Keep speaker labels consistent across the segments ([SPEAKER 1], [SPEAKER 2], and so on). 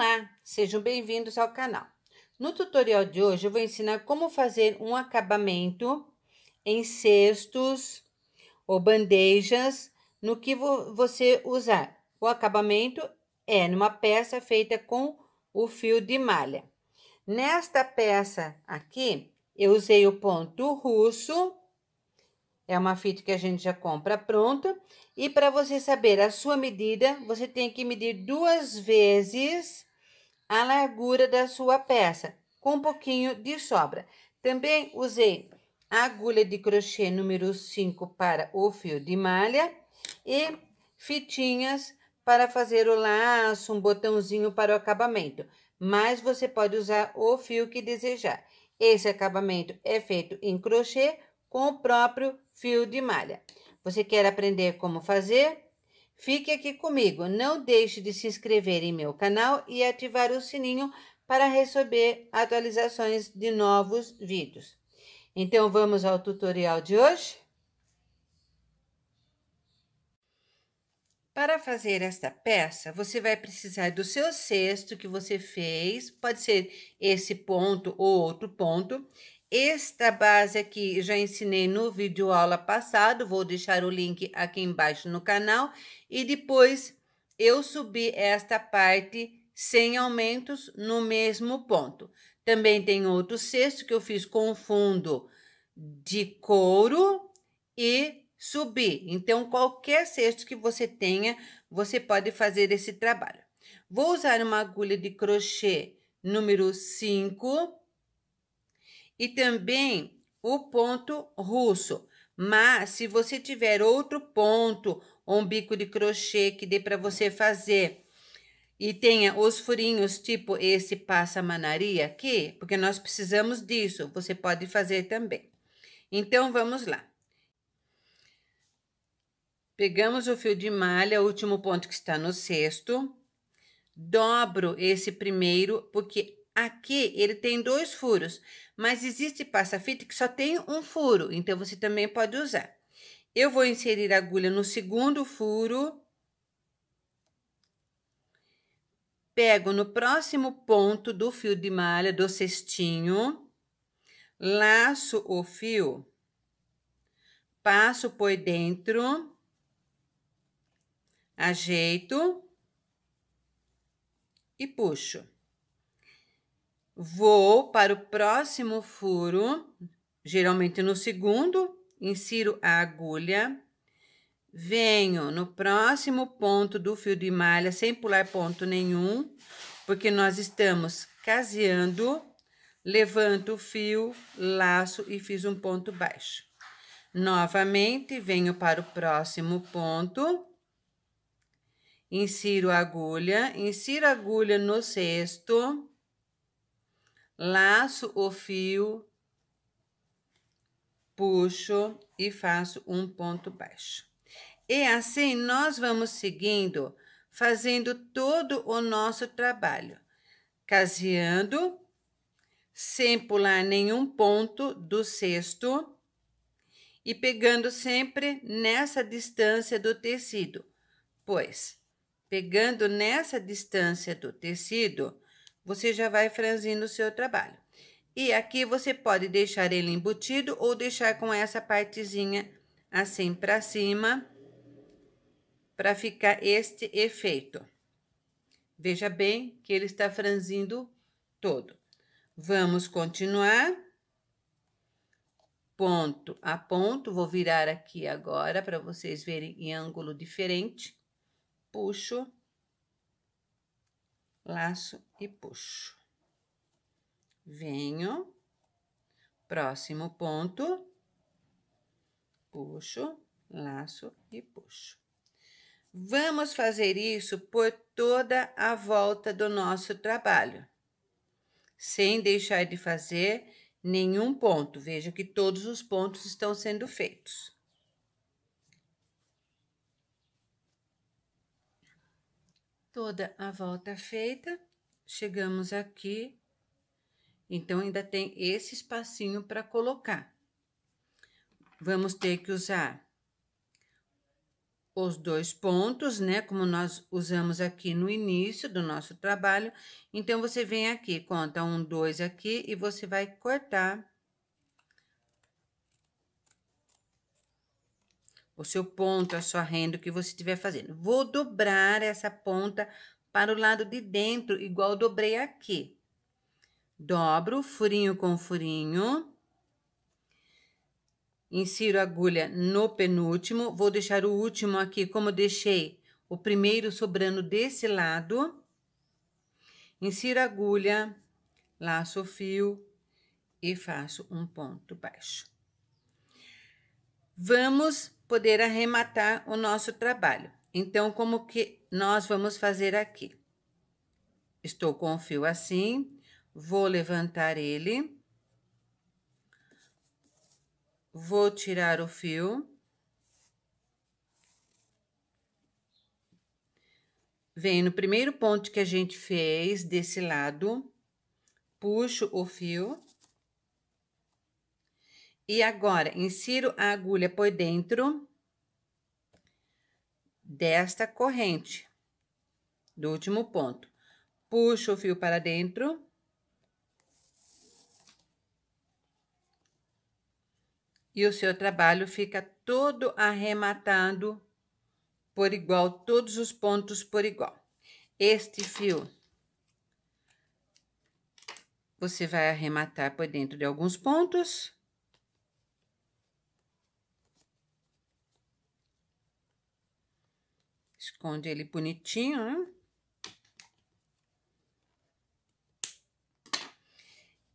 [SPEAKER 1] Olá, sejam bem-vindos ao canal. No tutorial de hoje eu vou ensinar como fazer um acabamento em cestos ou bandejas no que vo você usar. O acabamento é numa peça feita com o fio de malha. Nesta peça aqui, eu usei o ponto russo, é uma fita que a gente já compra pronta. E para você saber a sua medida, você tem que medir duas vezes a largura da sua peça, com um pouquinho de sobra. Também usei a agulha de crochê número 5 para o fio de malha e fitinhas para fazer o laço, um botãozinho para o acabamento, mas você pode usar o fio que desejar. Esse acabamento é feito em crochê com o próprio fio de malha. Você quer aprender como fazer? Fique aqui comigo, não deixe de se inscrever em meu canal e ativar o sininho para receber atualizações de novos vídeos. Então vamos ao tutorial de hoje? Para fazer esta peça, você vai precisar do seu cesto que você fez, pode ser esse ponto ou outro ponto, esta base aqui já ensinei no vídeo aula passado, vou deixar o link aqui embaixo no canal. E depois eu subi esta parte sem aumentos no mesmo ponto. Também tem outro cesto que eu fiz com fundo de couro e subi. Então, qualquer cesto que você tenha, você pode fazer esse trabalho. Vou usar uma agulha de crochê número 5 e também o ponto russo. Mas se você tiver outro ponto um bico de crochê que dê para você fazer e tenha os furinhos tipo esse passa-manaria aqui, porque nós precisamos disso, você pode fazer também. Então, vamos lá. Pegamos o fio de malha, o último ponto que está no sexto. Dobro esse primeiro, porque aqui ele tem dois furos mas existe passa-fita que só tem um furo, então você também pode usar. Eu vou inserir a agulha no segundo furo, pego no próximo ponto do fio de malha do cestinho, laço o fio, passo por dentro, ajeito e puxo. Vou para o próximo furo, geralmente no segundo, insiro a agulha, venho no próximo ponto do fio de malha sem pular ponto nenhum, porque nós estamos caseando, levanto o fio, laço e fiz um ponto baixo. Novamente, venho para o próximo ponto, insiro a agulha, insiro a agulha no sexto, laço o fio, puxo e faço um ponto baixo. E assim nós vamos seguindo, fazendo todo o nosso trabalho, caseando, sem pular nenhum ponto do cesto e pegando sempre nessa distância do tecido, pois pegando nessa distância do tecido, você já vai franzindo o seu trabalho. E aqui você pode deixar ele embutido ou deixar com essa partezinha assim para cima, para ficar este efeito. Veja bem que ele está franzindo todo. Vamos continuar. Ponto a ponto, vou virar aqui agora para vocês verem em ângulo diferente. Puxo laço e puxo. Venho, próximo ponto, puxo, laço e puxo. Vamos fazer isso por toda a volta do nosso trabalho, sem deixar de fazer nenhum ponto. Veja que todos os pontos estão sendo feitos. Toda a volta feita, chegamos aqui. Então, ainda tem esse espacinho para colocar. Vamos ter que usar os dois pontos, né? Como nós usamos aqui no início do nosso trabalho. Então, você vem aqui, conta um, dois aqui e você vai cortar o seu ponto, a sua renda, o que você estiver fazendo. Vou dobrar essa ponta para o lado de dentro, igual dobrei aqui. Dobro, furinho com furinho. Insiro a agulha no penúltimo. Vou deixar o último aqui, como deixei o primeiro sobrando desse lado. Insiro a agulha, laço o fio e faço um ponto baixo. Vamos poder arrematar o nosso trabalho. Então, como que nós vamos fazer aqui? Estou com o fio assim, vou levantar ele, vou tirar o fio, Venho no primeiro ponto que a gente fez desse lado, puxo o fio e agora, insiro a agulha por dentro desta corrente, do último ponto. Puxo o fio para dentro. E o seu trabalho fica todo arrematado por igual, todos os pontos por igual. Este fio você vai arrematar por dentro de alguns pontos. Esconde ele bonitinho, né?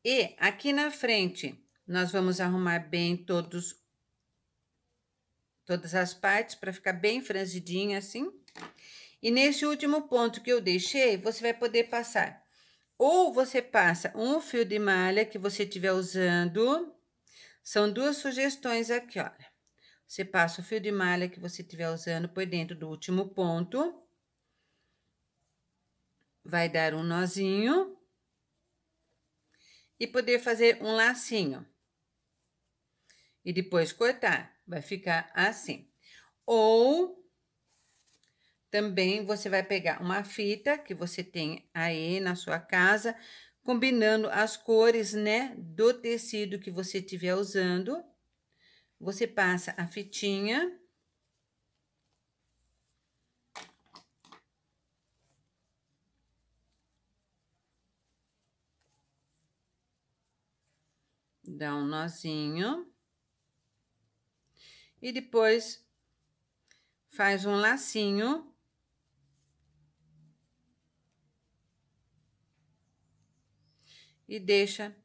[SPEAKER 1] E aqui na frente, nós vamos arrumar bem todos, todas as partes para ficar bem franzidinha assim. E nesse último ponto que eu deixei, você vai poder passar. Ou você passa um fio de malha que você estiver usando. São duas sugestões aqui, olha. Você passa o fio de malha que você estiver usando por dentro do último ponto. Vai dar um nozinho. E poder fazer um lacinho. E depois cortar. Vai ficar assim. Ou também você vai pegar uma fita que você tem aí na sua casa, combinando as cores, né, do tecido que você estiver usando. Você passa a fitinha. Dá um nozinho. E depois faz um lacinho. E deixa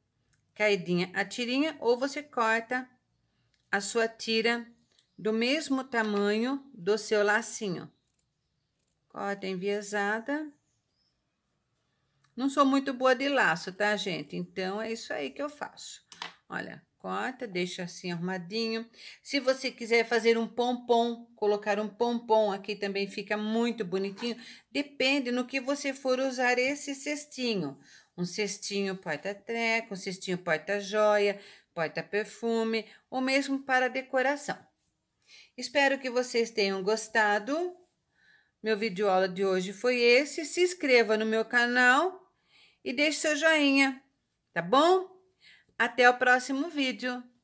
[SPEAKER 1] caidinha a tirinha ou você corta a sua tira do mesmo tamanho do seu lacinho. Corda enviesada. Não sou muito boa de laço, tá, gente? Então, é isso aí que eu faço. Olha, corta, deixa assim arrumadinho. Se você quiser fazer um pompom, colocar um pompom aqui também fica muito bonitinho. Depende no que você for usar esse cestinho. Um cestinho porta-treco, um cestinho porta-joia, porta-perfume ou mesmo para decoração. Espero que vocês tenham gostado. Meu vídeo aula de hoje foi esse. Se inscreva no meu canal e deixe seu joinha, tá bom? Até o próximo vídeo.